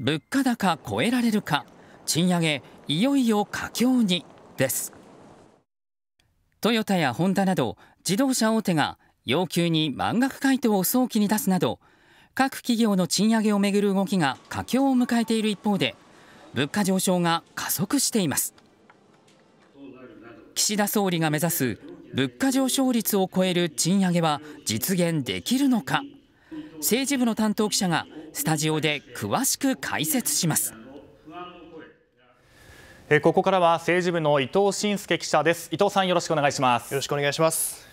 物価高超えられるか賃上げいよいよ佳境にですトヨタやホンダなど自動車大手が要求に満額回答を早期に出すなど各企業の賃上げをめぐる動きが佳境を迎えている一方で物価上昇が加速しています岸田総理が目指す物価上昇率を超える賃上げは実現できるのか政治部の担当記者がスタジオで詳しく解説しますここからは政治部の伊藤信介記者です伊藤さんよろしくお願いしますよろしくお願いします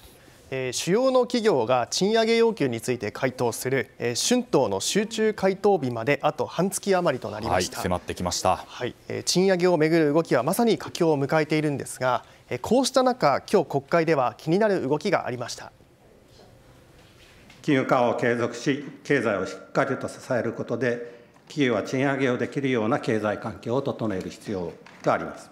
えー、主要の企業が賃上げ要求について回答する、えー、春闘の集中回答日まであと半月余りとなりました、はい、迫ってきました、はいえー、賃上げをめぐる動きはまさに佳境を迎えているんですが、えー、こうした中今日国会では気になる動きがありました金融緩和を継続し、経済をしっかりと支えることで、企業は賃上げをできるような経済環境を整える必要があります。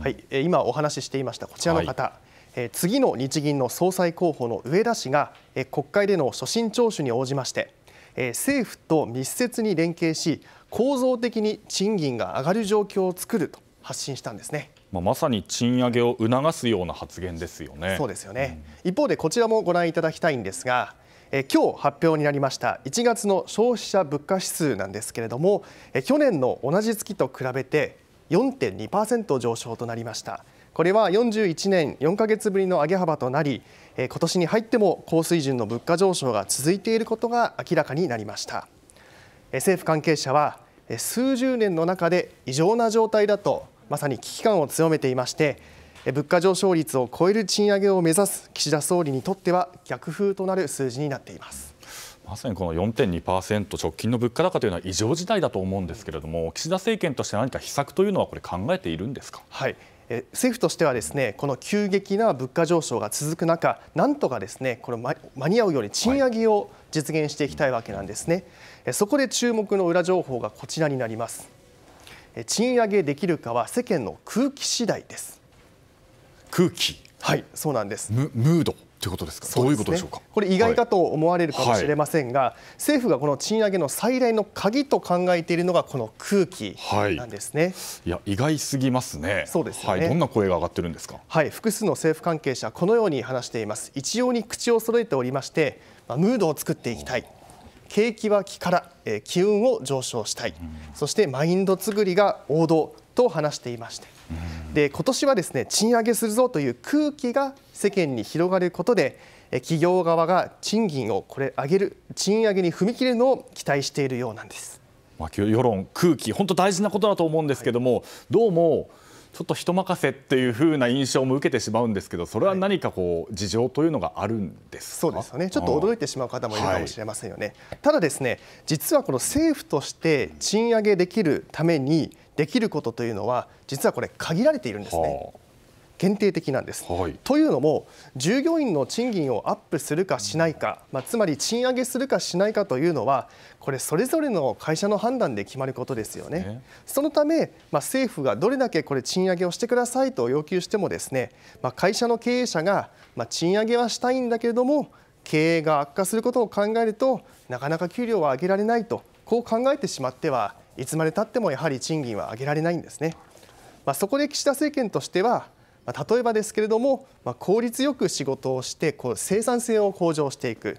はい、今お話ししていましたこちらの方、はい、次の日銀の総裁候補の植田氏が国会での所信聴取に応じまして政府と密接に連携し構造的に賃金が上がる状況を作ると発信したんですね。まさに賃上げを促すような発言ですよね。そうですよね、うん、一方でこちらもご覧いただきたいんですがえ今日発表になりました1月の消費者物価指数なんですけれどもえ去年の同じ月と比べて4.2%上昇となりましたこれは41年4か月ぶりの上げ幅となり今年に入っても高水準の物価上昇が続いていることが明らかになりました政府関係者は数十年の中で異常な状態だとまさに危機感を強めていまして物価上昇率を超える賃上げを目指す岸田総理にとっては逆風となる数字になっています。まさにこの4.2%直近の物価高というのは異常事態だと思うんですけれども岸田政権として何か秘策というのはこれ考えているんですか、はい、政府としてはですねこの急激な物価上昇が続く中なんとかですねこれ間に合うように賃上げを実現していきたいわけなんですね、はい、そこで注目の裏情報がこちらになります賃上げできるかは世間の空気次第です空気はいそうなんですムードということですか、ね、どういうことでしょうかこれ意外かと思われるかもしれませんが、はい、政府がこの賃上げの最大の鍵と考えているのがこの空気なんですね、はい、いや意外すぎますねそうです、ね、はい、どんな声が上がってるんですかはい複数の政府関係者このように話しています一様に口を揃えておりまして、まムードを作っていきたい景気は気から、えー、機運を上昇したい、そしてマインド作りが王道と話していまして、で今年はですね賃上げするぞという空気が世間に広がることで企業側が賃金をこれ上げる賃上げに踏み切るのを期待しているようなんです。まあ、世論空気本当大事なことだと思うんですけども、はい、どうもちょっと人任せっていう風な印象も受けてしまうんですけどそれは何かこう事情というのがあるんですそうですよねちょっと驚いてしまう方もいるかもしれませんよね、はい、ただですね実はこの政府として賃上げできるためにできることというのは実はこれ限られているんですね。はあ限定的なんです。はい、というのも従業員の賃金をアップするかしないか、まあ、つまり賃上げするかしないかというのはこれそれぞれの会社の判断で決まることですよね。そのため、まあ、政府がどれだけこれ賃上げをしてくださいと要求してもですね、まあ、会社の経営者が、ま賃上げはしたいんだけれども経営が悪化することを考えるとなかなか給料は上げられないとこう考えてしまってはいつまでたってもやはり賃金は上げられないんですね。まあ、そこで岸田政権としては例えばですけれども、ま効率よく仕事をしてこう生産性を向上していく、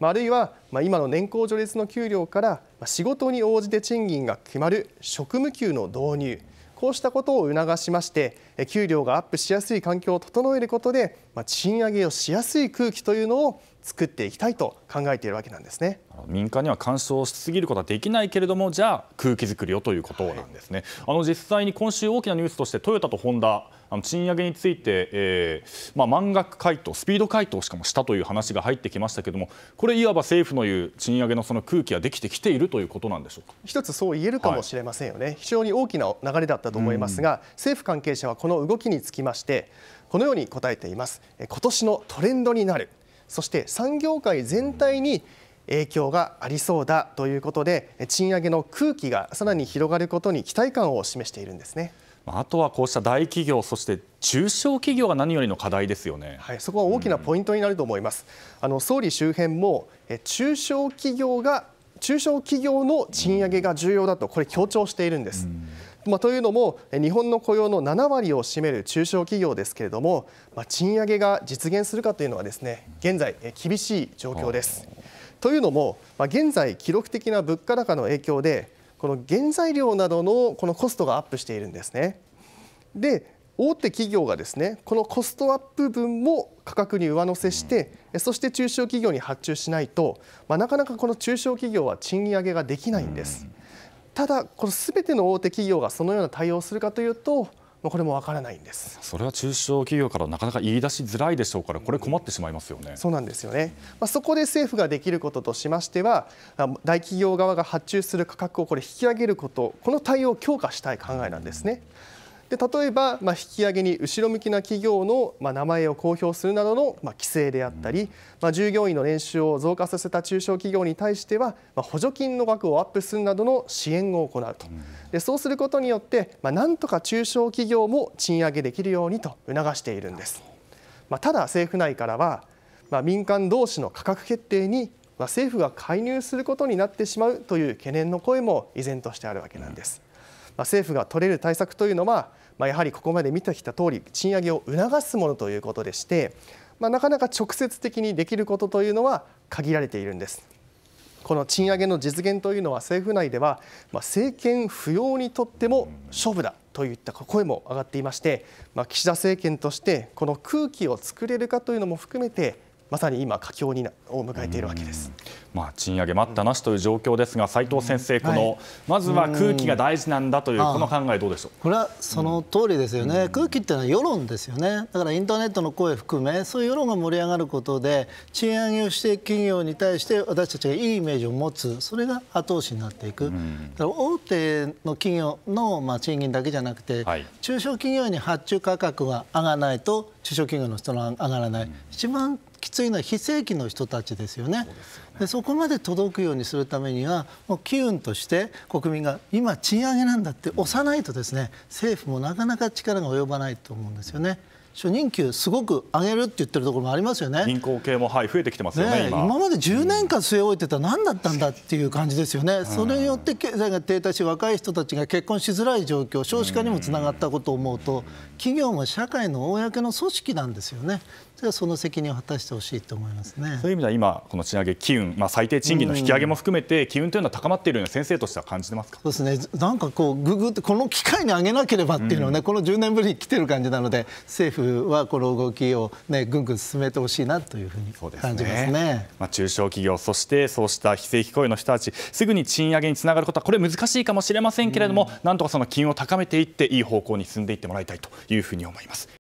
まあ、るいは、ま今の年功序列の給料から仕事に応じて賃金が決まる職務給の導入こうしたことを促しまして給料がアップしやすい環境を整えることで、ま賃上げをしやすい空気というのを作っていきたいと考えているわけなんですね民間には干渉しすぎることはできないけれどもじゃあ空気作りをということなんですね、はい、あの実際に今週大きなニュースとしてトヨタとホンダ賃上げについて満額回答、スピード回答しかもしたという話が入ってきましたけどもこれ、いわば政府の言う賃上げの空気ができてきているということなんでしょうか一つそう言えるかもしれませんよね、はい、非常に大きな流れだったと思いますが、政府関係者はこの動きにつきましてこのように答えています今年のトレンドになるそして産業界全体に影響がありそうだということで賃上げの空気がさらに広がることに期待感を示しているんですね。あとはこうした大企業そして中小企業が何よりの課題ですよね、はい、そこは大きなポイントになると思います。うん、あの総理周辺も中小企業が中小企業の賃上げが重要だとこれ強調しているんです。うんまあ、というのも日本の雇用の7割を占める中小企業ですけれども、まあ、賃上げが実現するかというのはですね現在厳しい状況です。というのも、まあ、現在記録的な物価高の影響でこの原材料などのこのコストがアップしているんですね。で大手企業がですねこのコストアップ分も価格に上乗せしてそして中小企業に発注しないと、まあ、なかなかこの中小企業は賃上げができないんです。ただこの全ての大手企業がそのような対応するかというとこれもわからないんですそれは中小企業からなかなか言い出しづらいでしょうからこれ困ってしまいますよねそうなんですよね、まあ、そこで政府ができることとしましては大企業側が発注する価格をこれ引き上げることこの対応を強化したい考えなんですね、うんで例えば、まあ、引き上げに後ろ向きな企業の、まあ、名前を公表するなどの、まあ、規制であったり、まあ、従業員の年収を増加させた中小企業に対しては、まあ、補助金の額をアップするなどの支援を行うとでそうすることによって、まあ、なんとか中小企業も賃上げできるようにと促しているんです、まあ、ただ政府内からは、まあ、民間同士の価格決定に、まあ、政府が介入することになってしまうという懸念の声も依然としてあるわけなんです、政府が取れる対策というのは、まあ、やはりここまで見てきた通り賃上げを促すものということでして、まあ、なかなか直接的にできることというのは限られているんです。この賃上げの実現というのは政府内では、まあ、政権不要にとっても勝負だといった声も上がっていまして、まあ、岸田政権としてこの空気を作れるかというのも含めてまさに今、佳境を迎えているわけです賃上げ待ったなしという状況ですが齋藤先生、まずは空気が大事なんだというこの考えこれはそのとおりですよね空気というのは世論ですよねだからインターネットの声含めそういう世論が盛り上がることで賃上げをして企業に対して私たちがいいイメージを持つそれが後押しになっていく、大手の企業の、まあ、賃金だけじゃなくて、中小企業に発注価格が上がらないと中小企業の人の上がらない、一番きついのは非正規の人たちですよね。そで、そこまで届くようにするためにはもう機運として国民が今賃上げなんだって押さないとですね政府もなかなか力が及ばないと思うんですよね。初任給すごく上げるって言ってるところもありますよね銀行系も、はい、増えてきてますよね、ね今今まで10年間据え置いてた何だったんだっていう感じですよね、うん、それによって経済が停滞し若い人たちが結婚しづらい状況少子化にもつながったことを思うと、うん、企業も社会の公の組織なんですよねその責任を果たしてほしいと思いますねそういう意味では今、この賃上げ、機運、まあ、最低賃金の引き上げも含めて、うん、機運というのは高まっているような先生としては感じてますかそうですね、なんかこう、ググって、この機会に上げなければっていうのはね、うん、この10年ぶりに来てる感じなので、政府、はこの動きを、ね、ぐんぐん進めてほしいなというふうに感じますね、ね、まあ、中小企業、そしてそうした非正規雇用の人たちすぐに賃上げにつながることはこれ難しいかもしれませんけれども、うん、なんとかその金を高めていっていい方向に進んでいってもらいたいというふうに思います。